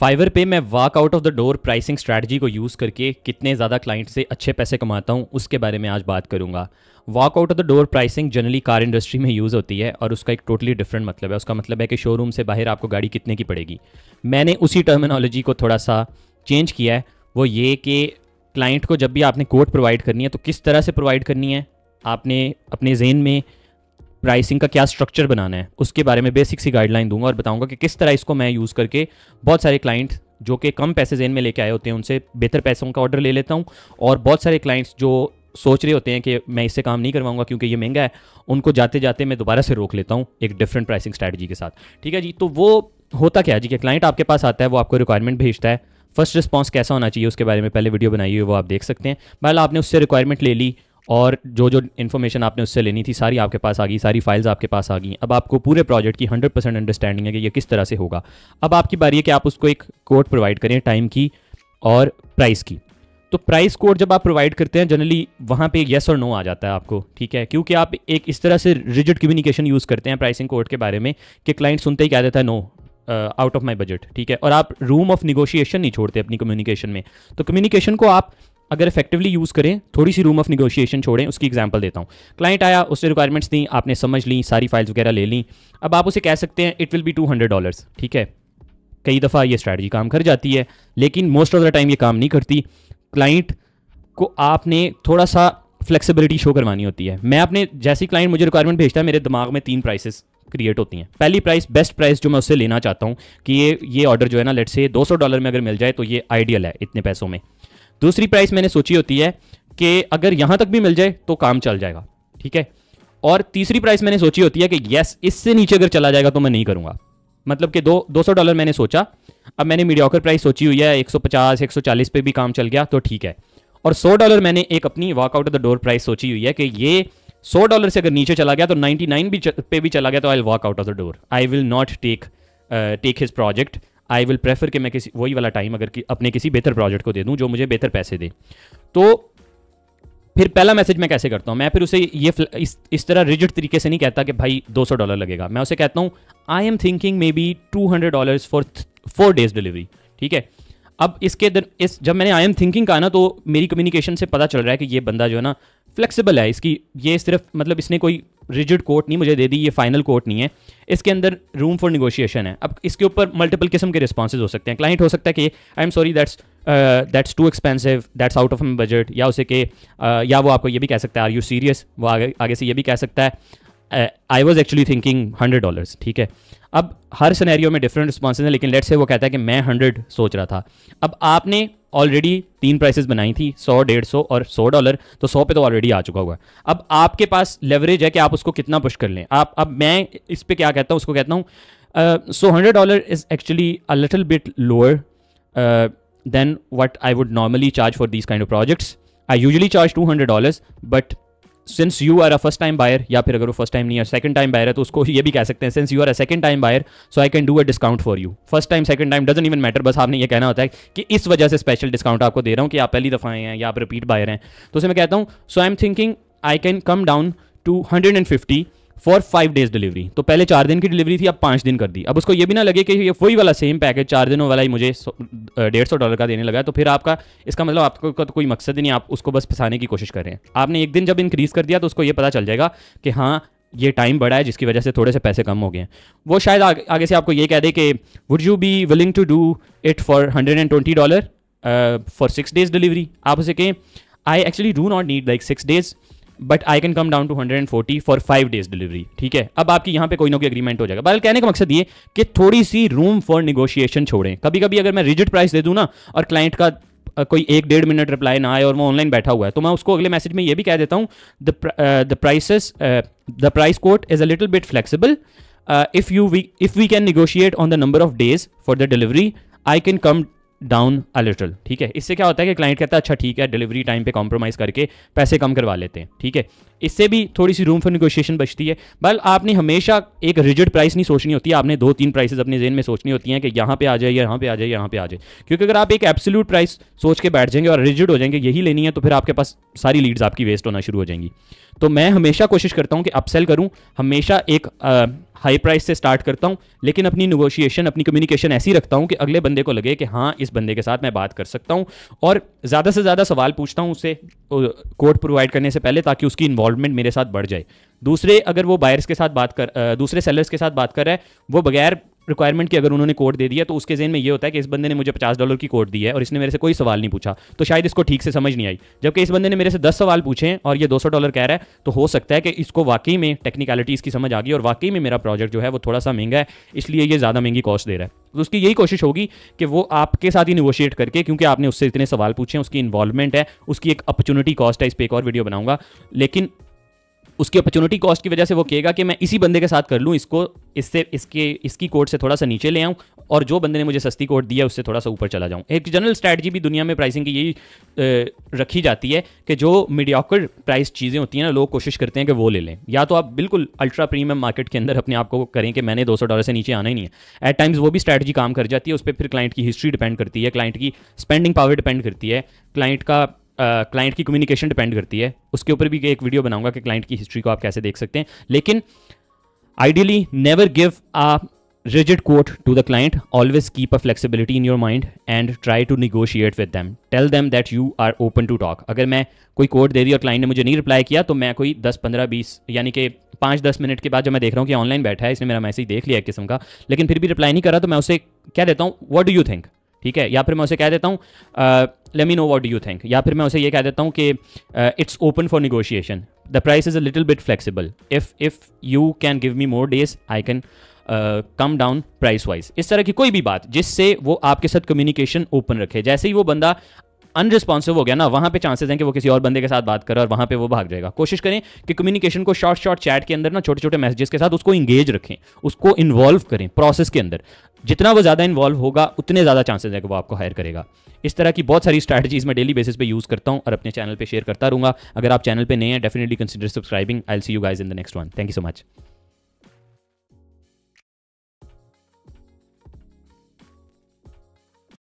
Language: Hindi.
फाइवर पे मैं walk out of the door pricing strategy को यूज़ करके कितने ज़्यादा क्लाइंट से अच्छे पैसे कमाता हूँ उसके बारे में आज बात करूँगा walk out of the door pricing generally car industry में यूज़ होती है और उसका एक टोटली डिफरेंट मतलब है उसका मतलब है कि शोरूम से बाहर आपको गाड़ी कितने की पड़ेगी मैंने उसी टर्मिनोलॉजी को थोड़ा सा चेंज किया है वो ये कि क्लाइंट को जब भी आपने कोट प्रोवाइड करनी है तो किस तरह से प्रोवाइड करनी है आपने अपने जेन में प्राइसिंग का क्या स्ट्रक्चर बनाना है उसके बारे में बेसिक सी गाइडलाइन दूंगा और बताऊंगा कि किस तरह इसको मैं यूज़ करके बहुत सारे क्लाइंट जो कि कम पैसे जेन में लेके आए होते हैं उनसे बेहतर पैसों का ऑर्डर ले लेता हूँ और बहुत सारे क्लाइंट्स जो सोच रहे होते हैं कि मैं इससे काम नहीं करवाऊंगा क्योंकि ये महंगा है उनको जाते जाते मैं दोबारा से रोक लेता हूँ एक डिफरेंट प्राइसिंग स्ट्रैटेजी के साथ ठीक है जी तो वो होता क्या है जी कि क्लाइंट आपके पास आता है वो आपको रिक्वायरमेंट भेजता है फर्स्ट रिस्पॉन्स कैसा होना चाहिए उसके बारे में पहले वीडियो बनाई हुई वो आप देख सकते हैं बहरहाल आपने उससे रिक्वायरमेंट ले ली और जो जो इन्फॉर्मेशन आपने उससे लेनी थी सारी आपके पास आ गई सारी फाइल्स आपके पास आ गई अब आपको पूरे प्रोजेक्ट की 100 परसेंट अंडरस्टैंडिंग है कि ये किस तरह से होगा अब आपकी बारी है कि आप उसको एक कोड प्रोवाइड करें टाइम की और प्राइस की तो प्राइस कोड जब आप प्रोवाइड करते हैं जनरली वहाँ पे येस और नो आ जाता है आपको ठीक है क्योंकि आप एक इस तरह से रिजिड कम्युनिकेशन यूज़ करते हैं प्राइसिंग कोड के बारे में कि क्लाइंट सुनते ही कह देता है no out of my budget ठीक है और आप रूम ऑफ निगोशिएशन नहीं छोड़ते अपनी कम्युनिकेशन में तो कम्युनिकेशन को आप अगर इफेक्टिवली यूज़ करें थोड़ी सी रूम ऑफ निगोशिएशन छोड़ें उसकी एग्जाम्पल देता हूँ क्लाइंट आया उसने रिक्वायरमेंट्स दी आपने समझ ली सारी फाइल्स वगैरह ले ली अब आप उसे कह सकते हैं it will be two hundred dollars ठीक है कई दफ़ा ये स्ट्रैटी काम कर जाती है लेकिन मोस्ट ऑफ द टाइम ये काम नहीं करती क्लाइंट को आपने थोड़ा सा फ्लेक्सिबिलिटी शो करवानी होती है मैं अपने जैसी क्लाइंट मुझे रिक्वायरमेंट भेजता है मेरे दिमाग में तीन प्राइसेस क्रिएट होती हैं पहली प्राइस बेस्ट प्राइस जो मैं उससे लेना चाहता हूँ कि ये ये ऑर्डर जो है ना लेट से दो सौ डॉलर में अगर मिल जाए तो ये आइडियल है इतने पैसों में दूसरी प्राइस मैंने सोची होती है कि अगर यहां तक भी मिल जाए तो काम चल जाएगा ठीक है और तीसरी प्राइस मैंने सोची होती है कि यस इससे नीचे अगर चला जाएगा तो मैं नहीं करूंगा मतलब कि दो दो सौ डॉलर मैंने सोचा अब मैंने मीडियाकर प्राइस सोची हुई है 150 140 पे भी काम चल गया तो ठीक है और 100 डॉलर मैंने एक अपनी walkout of the door price सोची हुई है कि ये 100 डॉलर से अगर नीचे चला गया तो 99 भी पे भी चला गया तो I will walk out of the door I will not take take his project I will prefer कि मैं किसी वही वाला टाइम अगर कि अपने किसी बेहतर प्रोजेक्ट को दे दूँ जो मुझे बेहतर पैसे दे तो फिर पहला मैसेज मैं कैसे करता हूँ मैं फिर उसे ये इस इस तरह रिजिड तरीके से नहीं कहता कि भाई 200 डॉलर लगेगा मैं उसे कहता हूँ I am thinking maybe two hundred dollars for four days delivery ठीक है अब इसके दर, इस जब मैंने आई एम थिंकिंग कहा ना तो मेरी कम्युनिकेशन से पता चल रहा है कि ये बंदा जो है ना फ्लेक्सिबल है इसकी ये सिर्फ मतलब इसने कोई रिजिड कोर्ट नहीं मुझे दे दी ये फाइनल कोर्ट नहीं है इसके अंदर रूम फॉर निगोशिएशन है अब इसके ऊपर मल्टीपल किस्म के रिस्पॉन्सेज हो सकते हैं क्लाइंट हो सकता है कि I am sorry that's that's too expensive that's out of my budget या उसे के uh, या वो आपको ये भी कह सकता है आर यू सीरियस वो आगे आगे से ये भी कह सकता है I was actually thinking hundred dollars ठीक है अब हर सिनेरियो में डिफरेंट रिस्पॉन्स हैं लेकिन लेट से वो कहता है कि मैं हंड्रेड सोच रहा था अब आपने ऑलरेडी तीन प्राइसेस बनाई थी सौ डेढ़ सौ और सौ डॉलर तो सौ पे तो ऑलरेडी आ चुका हुआ है अब आपके पास लेवरेज है कि आप उसको कितना पुश कर लें आप अब मैं इस पर क्या कहता हूँ उसको कहता हूँ so hundred dollar is actually a little bit lower than what I would normally charge for these kind of projects I usually charge two hundred dollars but since you are a first time buyer या फिर अगर वो फर्स्ट टाइम नहीं है सेकंड टाइम बायर है तो उसको ये भी कह सकते हैं since you are a second time buyer so I can do a discount for you first time second time doesn't even matter बस आपने ये कहना होता है कि इस वजह से स्पेशल डिस्काउंट आपको दे रहा हूँ कि आप पहली दफ़ा आए हैं या आप रिपीट बायर हैं तो उसे मैं कहता हूँ so I am thinking I can come down to hundred and fifty for five days delivery तो पहले चार दिन की डिलीवरी थी अब पाँच दिन कर दी अब उसको ये भी ना लगे कि ये वही वाला सेम पैकेज चार दिनों वाला ही मुझे डेढ़ सौ डॉलर का देने लगा तो फिर आपका इसका मतलब आपको का तो कोई मकसद ही नहीं आप उसको बस फंसाने की कोशिश कर रहे हैं आपने एक दिन जब इंक्रीज़ कर दिया तो उसको ये पता चल जाएगा कि हाँ ये टाइम बढ़ा है जिसकी वजह से थोड़े से पैसे कम हो गए हैं वो शायद आग, आगे से आपको ये कह दे कि would you be willing to do it for hundred and twenty dollar for six days delivery आप उसे कहें I actually do not need like six days but I can come down to hundred and forty for five days delivery ठीक है अब आपकी यहाँ पे कोई ना कोई अग्रीमेंट हो जाएगा बहर कहने का मकसद ये कि थोड़ी सी रूम फॉर निगोशिएशन छोड़ें कभी कभी अगर मैं रिजिड प्राइस दे दूँ ना और क्लाइंट का कोई एक डेढ़ मिनट रिप्लाई ना आए और वो ऑनलाइन बैठा हुआ है तो मैं उसको अगले मैसेज में ये भी कह देता हूँ the prices the price quote is a little bit flexible if you we if we can negotiate on the number of days for the delivery I can come down a little ठीक है इससे क्या होता है कि क्लाइंट कहता है अच्छा ठीक है डिलीवरी टाइम पे कॉम्प्रोमाइज़ करके पैसे कम करवा लेते हैं ठीक है इससे भी थोड़ी सी रूम फॉर निगोशिएशन बचती है बल आपने हमेशा एक रिजिड प्राइस नहीं सोचनी होती है आपने दो तीन प्राइसेस अपने जेन में सोचनी होती हैं कि यहाँ पे आ जाए यहाँ पे आ जाए यहाँ पे आ जाए क्योंकि अगर आप एक एब्सोल्यूट प्राइस सोच के बैठ जाएंगे और रिजिड हो जाएंगे यही लेनी है तो फिर आपके पास सारी लीड्स आपकी वेस्ट होना शुरू हो जाएंगी तो मैं हमेशा कोशिश करता हूँ कि अपसेल करूँ हमेशा एक हाई प्राइस से स्टार्ट करता हूँ लेकिन अपनी निगोशिएशन अपनी कम्युनिकेशन ऐसी रखता हूँ कि अगले बंदे को लगे कि हाँ इस इस बंदे के साथ मैं बात कर सकता हूँ और ज़्यादा से ज़्यादा सवाल पूछता हूँ उससे कोर्ट प्रोवाइड करने से पहले ताकि उसकी इन्वॉल्वमेंट मेरे साथ बढ़ जाए दूसरे अगर वो बायर्स के साथ बात कर दूसरे सेलर्स के साथ बात कर रहा है वो बगैर रिक्वायरमेंट की अगर उन्होंने कोड दे दिया तो उसके जेन में ये होता है कि इस बंदे ने मुझे पचास डॉलर की कोड दी है और इसने मेरे से कोई सवाल नहीं पूछा तो शायद इसको ठीक से समझ नहीं आई जबकि इस बंदे ने मेरे से दस सवाल पूछे और ये दो सौ डॉलर कह रहा है तो हो सकता है कि इसको वाकई में टेक्निकलिटीज़ की समझ आ गई और वाकई में मेरा प्रोजेक्ट जो है वो थोड़ा सा महंगा है इसलिए ये ज़्यादा महंगी कॉस्ट दे रहा है तो उसकी यही कोशिश होगी कि वो आपके साथ ही निगोशिएट करके क्योंकि आपने उससे इतने सवाल पूछे उसकी इन्वॉल्वमेंट है उसकी एक अपॉर्चुनिटी अपॉर्चुनिटी कॉस्ट है इस पर एक और वीडियो बनाऊंगा लेकिन उसकी अपॉर्चुनिटी कॉस्ट की वजह से वो कहेगा कि मैं इसी बंदे के साथ कर लूँ इसको इससे इसके इसकी कोर्ट से थोड़ा सा नीचे ले आऊँ और जो बंदे ने मुझे सस्ती कोट दिया उससे थोड़ा सा ऊपर चला जाऊँ एक जनरल स्ट्रैटी भी दुनिया में प्राइसिंग की यही रखी जाती है कि जो मीडियाकर प्राइस चीज़ें होती हैं ना लोग कोशिश करते हैं कि वो ले लें या तो आप बिल्कुल अल्ट्रा प्रीमियम मार्केट के अंदर अपने आप को करें कि मैंने दो डॉलर से नीचे आना ही नहीं है एट टाइम्स वो भी स्ट्रैटी काम कर जाती है उस पर फिर क्लाइंट की हिस्ट्री डिपेंड करती है क्लाइंट की स्पेंडिंग पावर डिपेंड करती है क्लाइंट का क्लाइंट की कम्युनिकेशन डिपेंड करती है उसके ऊपर भी एक वीडियो बनाऊंगा कि क्लाइंट की हिस्ट्री को आप कैसे देख सकते हैं लेकिन ideally never give a rigid quote to the client always keep a flexibility in your mind and try to negotiate with them tell them that you are open to talk अगर मैं कोई कोर्ट दे दी और क्लाइंट ने मुझे नहीं रिप्लाई किया तो मैं कोई दस पंद्रह बीस यानी कि पाँच दस मिनट के बाद जब मैं देख रहा हूँ कि ऑनलाइन बैठा है इसने मेरा मैसेज देख लिया एक किस्म का लेकिन फिर भी रिप्लाई नहीं करा तो मैं उसे क्या देता हूँ वट डू यू थिंक ठीक है या फिर मैं उसे कह देता हूँ let me know what do you think या फिर मैं उसे ये कह देता हूँ कि it's open for negotiation the price is a little bit flexible if if you can give me more days I can come down price wise इस तरह की कोई भी बात जिससे वो आपके साथ कम्युनिकेशन ओपन रखे जैसे ही वो बंदा अनरिस्पॉन्सिव हो गया ना वहाँ पे चांसेस हैं कि वो किसी और बंदे के साथ बात करे और वहाँ पे वो भाग जाएगा कोशिश करें कि कम्युनिकेशन को शॉर्ट शॉर्ट चैट के अंदर ना छोटे छोटे मैसेजेस के साथ उसको इंगेज रखें उसको इन्वॉल्व करें प्रोसेस के अंदर जितना वो ज़्यादा इन्वॉल्व होगा उतने ज़्यादा चांसेस है कि वो आपको हायर करेगा इस तरह की बहुत सारी स्ट्रैटेजीज मैं डेली बेसिस पे यूज़ करता हूँ और अपने चैनल पर शेयर करता रहूँगा अगर आप चैनल पर नए हैं definitely consider subscribing I see you guys in the next one thank you so much